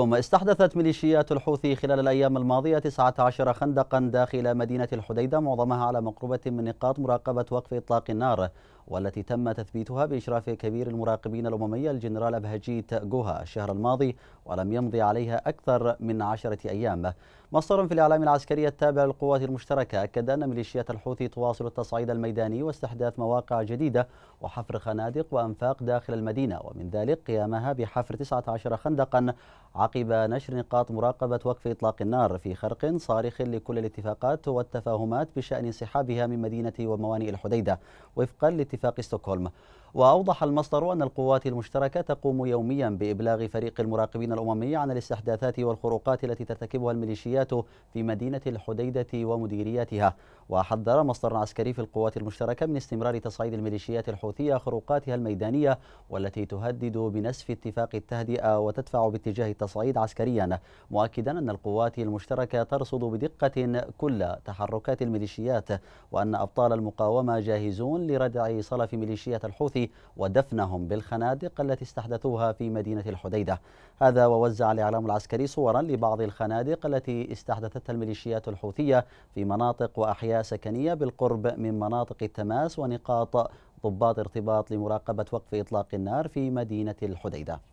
استحدثت ميليشيات الحوثي خلال الأيام الماضية 19 خندقا داخل مدينة الحديدة معظمها على مقربة من نقاط مراقبة وقف إطلاق النار والتي تم تثبيتها بإشراف كبير المراقبين الأممية الجنرال أبهجيت جوها الشهر الماضي ولم يمضي عليها أكثر من عشرة أيام مصدر في الإعلام العسكري التابع للقوات المشتركة أكد أن ميليشيات الحوثي تواصل التصعيد الميداني واستحداث مواقع جديدة وحفر خنادق وأنفاق داخل المدينة ومن ذلك قيامها بحفر 19 خندقا عقب نشر نقاط مراقبة وقف إطلاق النار في خرق صارخ لكل الاتفاقات والتفاهمات بشأن انسحابها من مدينة وموانئ الحديدة وفقا اتفاق ستوكهولم وأوضح المصدر أن القوات المشتركة تقوم يوميا بإبلاغ فريق المراقبين الأممي عن الاستحداثات والخروقات التي ترتكبها الميليشيات في مدينة الحديدة ومديرياتها وحذر مصدر عسكري في القوات المشتركة من استمرار تصعيد الميليشيات الحوثية خروقاتها الميدانية والتي تهدد بنسف اتفاق التهدئة وتدفع باتجاه التصعيد عسكريا مؤكدا أن القوات المشتركة ترصد بدقة كل تحركات الميليشيات وأن أبطال المقاومة جاهزون لردع الوصال صلف ميليشيات الحوثي ودفنهم بالخنادق التي استحدثوها في مدينة الحديدة هذا ووزع الإعلام العسكري صورا لبعض الخنادق التي استحدثتها الميليشيات الحوثية في مناطق وأحياء سكنية بالقرب من مناطق التماس ونقاط ضباط ارتباط لمراقبة وقف إطلاق النار في مدينة الحديدة